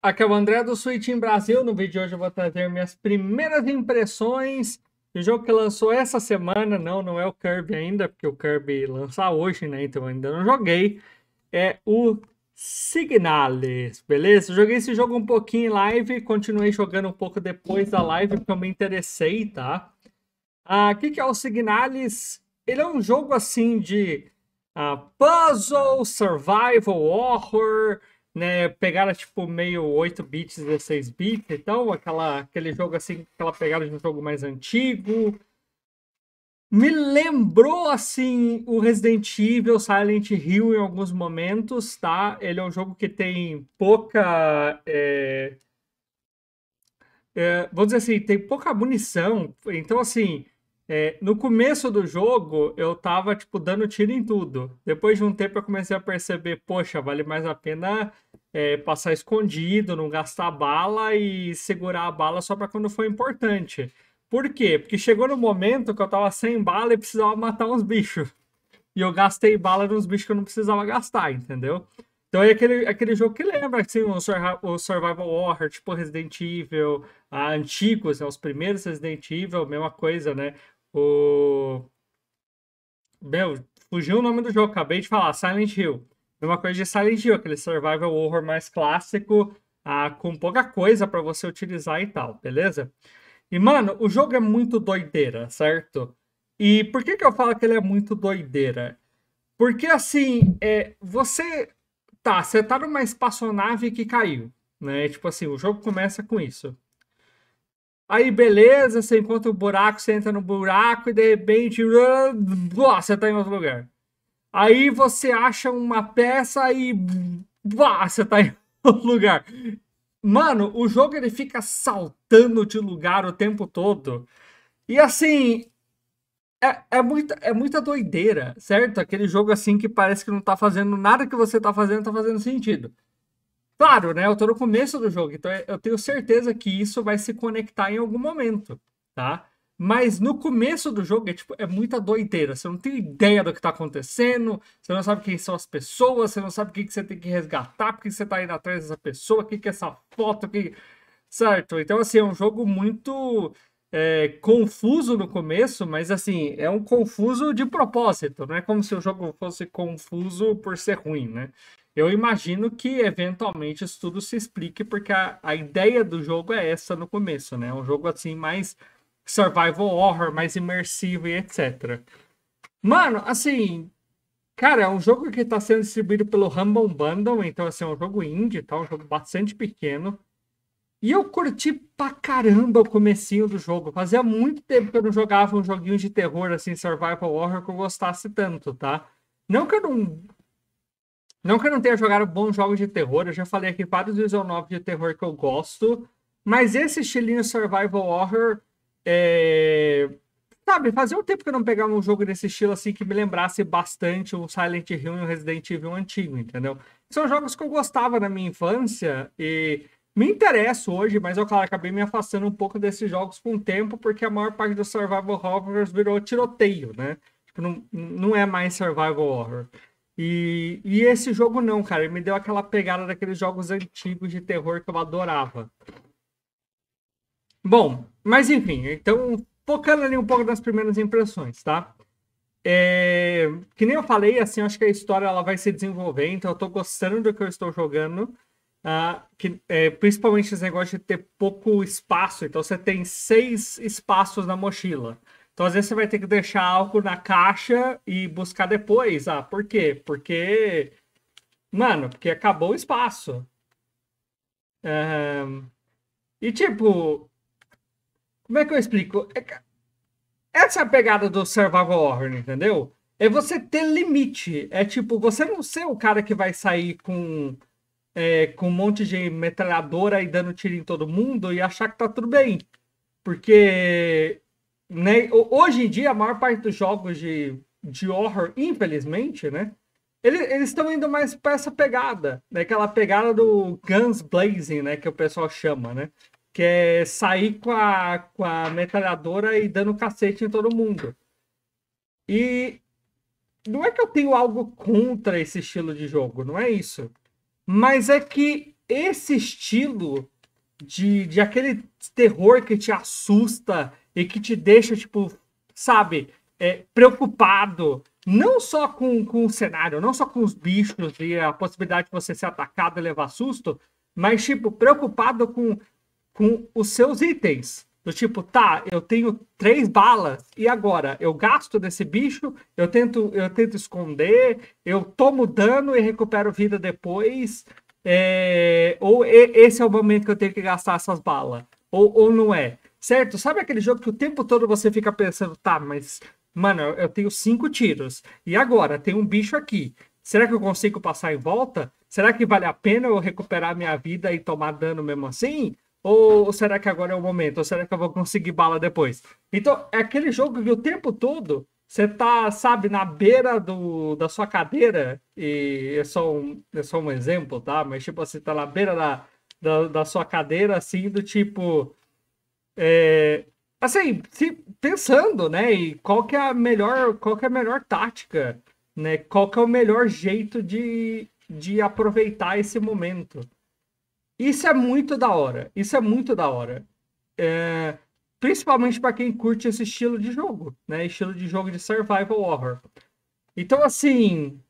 Aqui é o André do Switch em Brasil. No vídeo de hoje eu vou trazer minhas primeiras impressões do jogo que lançou essa semana. Não, não é o Kirby ainda, porque o Kirby lança hoje, né? Então eu ainda não joguei. É o Signales, beleza? joguei esse jogo um pouquinho em live, continuei jogando um pouco depois da live, porque eu me interessei, tá? Ah, o ah, que, que é o Signales, Ele é um jogo assim de ah, puzzle, survival, horror né, pegaram tipo meio 8 bits, 16 bits e então, tal, aquela, aquele jogo assim, aquela pegada de um jogo mais antigo. Me lembrou assim o Resident Evil Silent Hill em alguns momentos, tá? Ele é um jogo que tem pouca. É... É, vou dizer assim, tem pouca munição. Então, assim, é, no começo do jogo, eu tava, tipo, dando tiro em tudo. Depois de um tempo, eu comecei a perceber, poxa, vale mais a pena é, passar escondido, não gastar bala e segurar a bala só para quando for importante. Por quê? Porque chegou no momento que eu tava sem bala e precisava matar uns bichos. E eu gastei bala nos bichos que eu não precisava gastar, entendeu? Então é aquele, aquele jogo que lembra, assim, o, Survival Horror, tipo Resident Evil, antigos, né, os primeiros Resident Evil, mesma coisa, né? O. Meu, fugiu o nome do jogo, acabei de falar, Silent Hill. É uma coisa de Silent Hill, aquele survival horror mais clássico, ah, com pouca coisa para você utilizar e tal, beleza? E, mano, o jogo é muito doideira, certo? E por que, que eu falo que ele é muito doideira? Porque, assim, é, você. Tá, você tá numa espaçonave que caiu, né? Tipo assim, o jogo começa com isso. Aí, beleza, você encontra o um buraco, você entra no buraco e de repente. você tá em outro lugar. Aí você acha uma peça e. você tá em outro lugar. Mano, o jogo ele fica saltando de lugar o tempo todo. E assim. É, é, muita, é muita doideira, certo? Aquele jogo assim que parece que não tá fazendo nada que você tá fazendo, tá fazendo sentido. Claro, né? Eu tô no começo do jogo, então eu tenho certeza que isso vai se conectar em algum momento, tá? Mas no começo do jogo é tipo, é muita doideira. Você não tem ideia do que tá acontecendo, você não sabe quem são as pessoas, você não sabe o que, que você tem que resgatar, porque você tá indo atrás dessa pessoa, o que, que é essa foto, que. Certo? Então, assim, é um jogo muito é, confuso no começo, mas assim, é um confuso de propósito, não é como se o jogo fosse confuso por ser ruim, né? Eu imagino que eventualmente isso tudo se explique, porque a, a ideia do jogo é essa no começo, né? Um jogo assim mais survival horror, mais imersivo e etc. Mano, assim, cara, é um jogo que está sendo distribuído pelo Humble Bundle, então assim, é um jogo indie, tá? Um jogo bastante pequeno. E eu curti pra caramba o comecinho do jogo. Fazia muito tempo que eu não jogava um joguinho de terror, assim, survival horror, que eu gostasse tanto, tá? Não que eu não... Não que eu não tenha jogado bons jogos de terror. Eu já falei aqui vários Visual 9 de terror que eu gosto. Mas esse estilinho survival horror... É... Sabe, fazia um tempo que eu não pegava um jogo desse estilo, assim, que me lembrasse bastante o Silent Hill e o Resident Evil antigo, entendeu? São jogos que eu gostava na minha infância e... Me interesso hoje, mas eu, claro, acabei me afastando um pouco desses jogos com o tempo, porque a maior parte dos survival horrors virou tiroteio, né? Tipo, não, não é mais survival horror. E, e, esse jogo não, cara, ele me deu aquela pegada daqueles jogos antigos de terror que eu adorava. Bom, mas enfim, então focando ali um pouco nas primeiras impressões, tá? É, que nem eu falei, assim, acho que a história ela vai se desenvolver, então eu tô gostando do que eu estou jogando. Ah, que, é, principalmente esse negócio de ter pouco espaço. Então você tem seis espaços na mochila. Então às vezes você vai ter que deixar algo na caixa e buscar depois. Ah, por quê? Porque, mano, porque acabou o espaço. Uhum. E tipo, como é que eu explico? É essa é a pegada do survival horror, entendeu? É você ter limite. É tipo, você não ser o cara que vai sair com é, com um monte de metralhadora e dando tiro em todo mundo e achar que tá tudo bem. Porque né, hoje em dia, a maior parte dos jogos de, de horror, infelizmente, né? Eles estão indo mais para essa pegada, né? Aquela pegada do guns blazing, né? Que o pessoal chama, né? Que é sair com a, com a metralhadora e dando cacete em todo mundo. E não é que eu tenho algo contra esse estilo de jogo, não é isso. Mas é que esse estilo de, de aquele terror que te assusta e que te deixa, tipo, sabe, é, preocupado, não só com, com o cenário, não só com os bichos e a possibilidade de você ser atacado e levar susto, mas, tipo, preocupado com, com os seus itens. Do tipo, tá, eu tenho três balas, e agora? Eu gasto desse bicho, eu tento, eu tento esconder, eu tomo dano e recupero vida depois. É... Ou esse é o momento que eu tenho que gastar essas balas. Ou, ou não é. Certo? Sabe aquele jogo que o tempo todo você fica pensando, tá, mas, mano, eu tenho cinco tiros. E agora? Tem um bicho aqui. Será que eu consigo passar em volta? Será que vale a pena eu recuperar minha vida e tomar dano mesmo assim? Ou será que agora é o momento? Ou será que eu vou conseguir bala depois? Então, é aquele jogo que o tempo todo você tá, sabe, na beira do, da sua cadeira, e é só, um, é só um exemplo, tá? Mas, tipo, você assim, tá na beira da, da, da sua cadeira, assim, do tipo. É, assim, se, pensando, né? E qual que é a melhor, qual que é a melhor tática, né? Qual que é o melhor jeito de, de aproveitar esse momento. Isso é muito da hora. Isso é muito da hora. É, principalmente para quem curte esse estilo de jogo, né? Estilo de jogo de survival horror. Então, assim,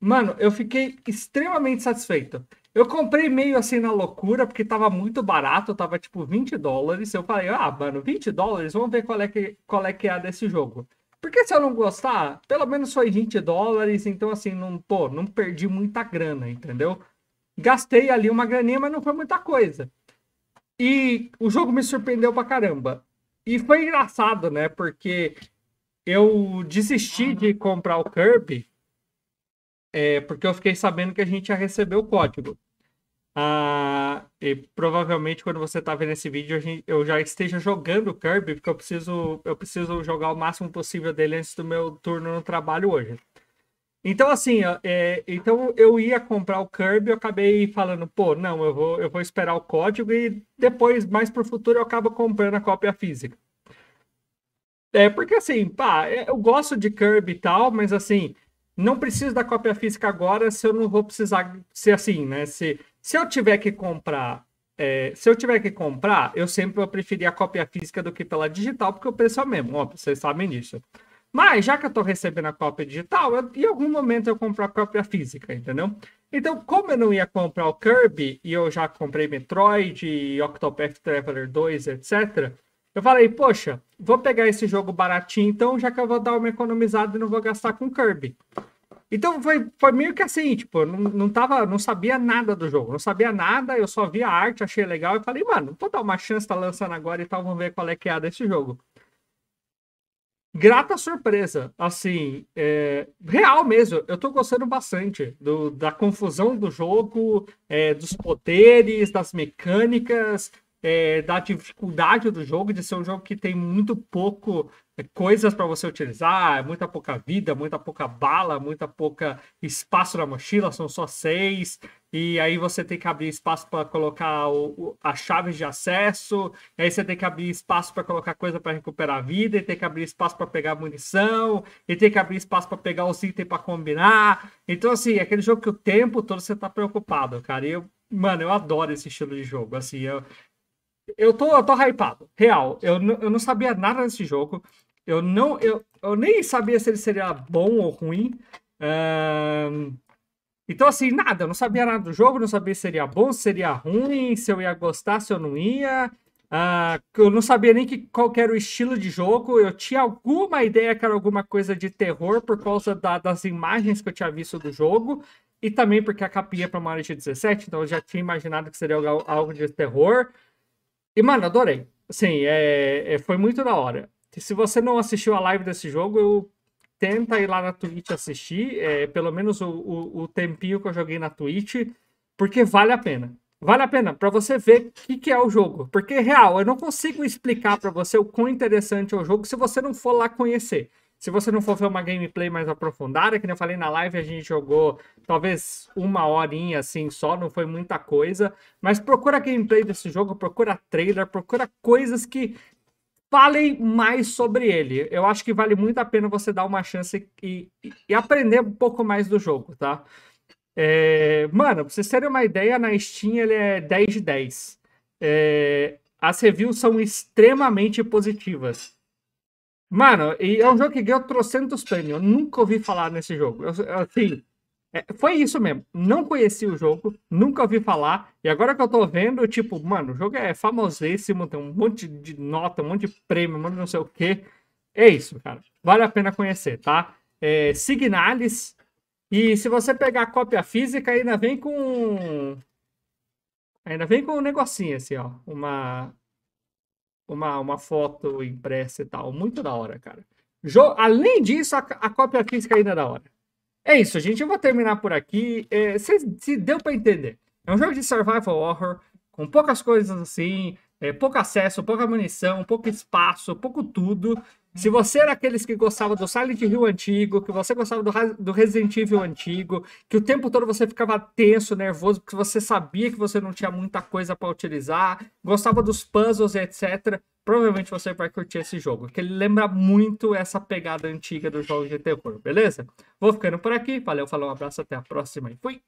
mano, eu fiquei extremamente satisfeito. Eu comprei meio assim na loucura, porque tava muito barato, tava tipo 20 dólares. Eu falei, ah, mano, 20 dólares, vamos ver qual é que, qual é, que é desse jogo. Porque se eu não gostar, pelo menos foi 20 dólares, então assim, não, pô, não perdi muita grana, entendeu? Gastei ali uma graninha, mas não foi muita coisa. E o jogo me surpreendeu pra caramba. E foi engraçado, né? Porque eu desisti de comprar o Kirby é, porque eu fiquei sabendo que a gente ia receber o código. Ah, e provavelmente quando você tá vendo esse vídeo, gente, eu já esteja jogando o Kirby, porque eu preciso, eu preciso jogar o máximo possível dele antes do meu turno no trabalho hoje. Então, assim, é, então eu ia comprar o Kirby, eu acabei falando, pô, não, eu vou, eu vou esperar o código e depois, mais pro futuro, eu acabo comprando a cópia física. É, porque assim, pá, é, eu gosto de Kirby e tal, mas assim, não preciso da cópia física agora se eu não vou precisar ser assim, né? Se, se eu tiver que comprar, é, se eu tiver que comprar, eu sempre vou preferir a cópia física do que pela digital, porque o preço é o mesmo, ó, vocês sabem disso. Mas já que eu estou recebendo a cópia digital, eu, em algum momento eu compro a cópia física, entendeu? Então, como eu não ia comprar o Kirby, e eu já comprei Metroid, e Octopath Traveler 2, etc., eu falei, poxa, vou pegar esse jogo baratinho então, já que eu vou dar uma economizada e não vou gastar com Kirby. Então foi, foi meio que assim, tipo, não, não, tava, não sabia nada do jogo, não sabia nada, eu só vi a arte, achei legal e falei, mano, vou dar uma chance, tá lançando agora e tal, vamos ver qual é que é desse jogo grata surpresa. Assim, é, real mesmo. Eu tô gostando bastante do, da confusão do jogo, é, dos poderes, das mecânicas, é, da dificuldade do jogo, de ser um jogo que tem muito pouco coisas para você utilizar, é muita pouca vida, muita pouca bala, muita pouca espaço na mochila, são só seis, e aí você tem que abrir espaço para colocar o, o, as chaves de acesso, aí você tem que abrir espaço para colocar coisa para recuperar a vida, e tem que abrir espaço para pegar munição, e tem que abrir espaço para pegar os itens para combinar. Então, assim, é aquele jogo que o tempo todo você tá preocupado, cara. E eu, mano, eu adoro esse estilo de jogo. Assim, eu, eu tô, eu tô hypado, real. Eu, eu não sabia nada desse jogo. Eu não, eu, eu nem sabia se ele seria bom ou ruim. Um, então, assim, nada, eu não sabia nada do jogo, não sabia se seria bom, se seria ruim, se eu ia gostar, se eu não ia. Uh, eu não sabia nem que, qual era o estilo de jogo. Eu tinha alguma ideia que era alguma coisa de terror por causa da, das imagens que eu tinha visto do jogo. E também porque a capinha para uma área de 17, então eu já tinha imaginado que seria algo, algo de terror. E, mano, adorei. Sim, é, é, foi muito da hora. Se você não assistiu a live desse jogo, eu tenta ir lá na Twitch assistir, é, pelo menos o, o, o, tempinho que eu joguei na Twitch, porque vale a pena. Vale a pena para você ver o que, que, é o jogo. Porque, é real, eu não consigo explicar para você o quão interessante é o jogo se você não for lá conhecer. Se você não for ver uma gameplay mais aprofundada, que eu falei na live, a gente jogou talvez uma horinha assim só, não foi muita coisa. Mas procura gameplay desse jogo, procura trailer, procura coisas que falem mais sobre ele. Eu acho que vale muito a pena você dar uma chance e, e aprender um pouco mais do jogo, tá? É, mano, pra vocês terem uma ideia, na Steam ele é 10 de 10. É, as reviews são extremamente positivas. Mano, e é um jogo que ganhou trocentos prêmios. Eu nunca ouvi falar nesse jogo. Eu, assim, é, foi isso mesmo. Não conheci o jogo, nunca ouvi falar. E agora que eu tô vendo, tipo, mano, o jogo é famosíssimo, tem um monte de nota, um monte de prêmio, um monte de não sei o quê. É isso, cara. Vale a pena conhecer, tá? É, Signalis. E se você pegar a cópia física, ainda vem com. Ainda vem com um negocinho assim, ó. Uma. Uma, uma foto impressa e tal. Muito da hora, cara. Jo... Além disso, a, a cópia física ainda é da hora. É isso, gente. Eu vou terminar por aqui. É, se, se deu para entender. É um jogo de survival horror, com poucas coisas assim, é, pouco acesso, pouca munição, pouco espaço, pouco tudo. Se você era aqueles que gostava do Silent Hill antigo, que você gostava do, do Resident Evil antigo, que o tempo todo você ficava tenso, nervoso, porque você sabia que você não tinha muita coisa para utilizar, gostava dos puzzles, etc., provavelmente você vai curtir esse jogo, que ele lembra muito essa pegada antiga do jogo de terror, beleza? Vou ficando por aqui, valeu, falou, um abraço, até a próxima e fui!